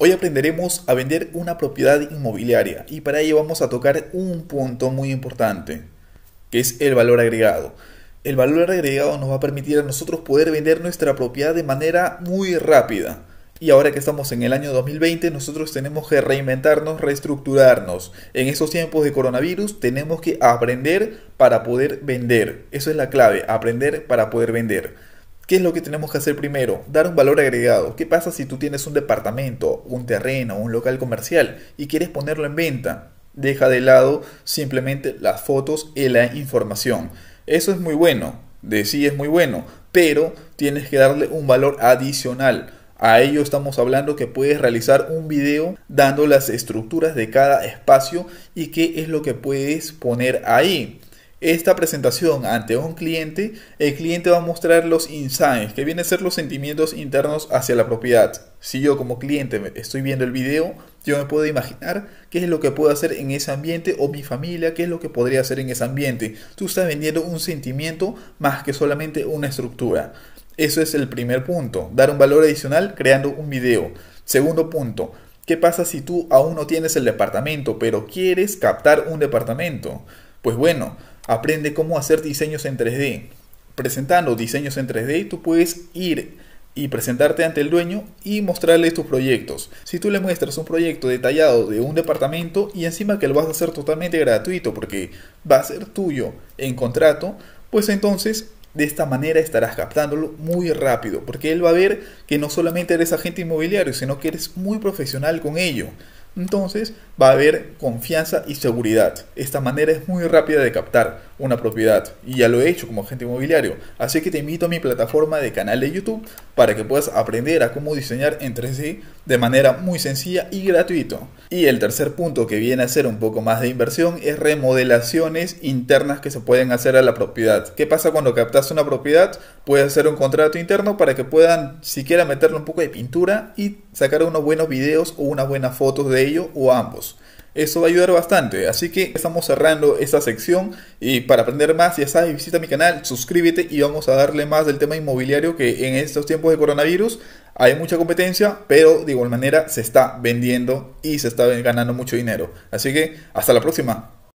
Hoy aprenderemos a vender una propiedad inmobiliaria y para ello vamos a tocar un punto muy importante, que es el valor agregado. El valor agregado nos va a permitir a nosotros poder vender nuestra propiedad de manera muy rápida. Y ahora que estamos en el año 2020, nosotros tenemos que reinventarnos, reestructurarnos. En estos tiempos de coronavirus tenemos que aprender para poder vender. Eso es la clave, aprender para poder vender. ¿Qué es lo que tenemos que hacer primero? Dar un valor agregado. ¿Qué pasa si tú tienes un departamento, un terreno, un local comercial y quieres ponerlo en venta? Deja de lado simplemente las fotos y la información. Eso es muy bueno, de sí es muy bueno, pero tienes que darle un valor adicional. A ello estamos hablando que puedes realizar un video dando las estructuras de cada espacio y qué es lo que puedes poner ahí esta presentación ante un cliente, el cliente va a mostrar los insights, que vienen a ser los sentimientos internos hacia la propiedad. Si yo como cliente estoy viendo el video, yo me puedo imaginar qué es lo que puedo hacer en ese ambiente o mi familia, qué es lo que podría hacer en ese ambiente. Tú estás vendiendo un sentimiento más que solamente una estructura. Eso es el primer punto, dar un valor adicional creando un video. Segundo punto, ¿qué pasa si tú aún no tienes el departamento, pero quieres captar un departamento? Pues bueno, aprende cómo hacer diseños en 3D. Presentando diseños en 3D, tú puedes ir y presentarte ante el dueño y mostrarle tus proyectos. Si tú le muestras un proyecto detallado de un departamento y encima que lo vas a hacer totalmente gratuito porque va a ser tuyo en contrato, pues entonces de esta manera estarás captándolo muy rápido porque él va a ver que no solamente eres agente inmobiliario, sino que eres muy profesional con ello entonces va a haber confianza y seguridad. Esta manera es muy rápida de captar una propiedad y ya lo he hecho como agente inmobiliario. Así que te invito a mi plataforma de canal de YouTube para que puedas aprender a cómo diseñar entre sí de manera muy sencilla y gratuito. Y el tercer punto que viene a ser un poco más de inversión es remodelaciones internas que se pueden hacer a la propiedad. ¿Qué pasa cuando captas una propiedad? Puedes hacer un contrato interno para que puedan siquiera meterle un poco de pintura y sacar unos buenos videos o unas buenas fotos de ello o ambos. Eso va a ayudar bastante. Así que estamos cerrando esta sección y para aprender más, ya sabes, visita mi canal, suscríbete y vamos a darle más del tema inmobiliario que en estos tiempos de coronavirus hay mucha competencia, pero de igual manera se está vendiendo y se está ganando mucho dinero. Así que hasta la próxima.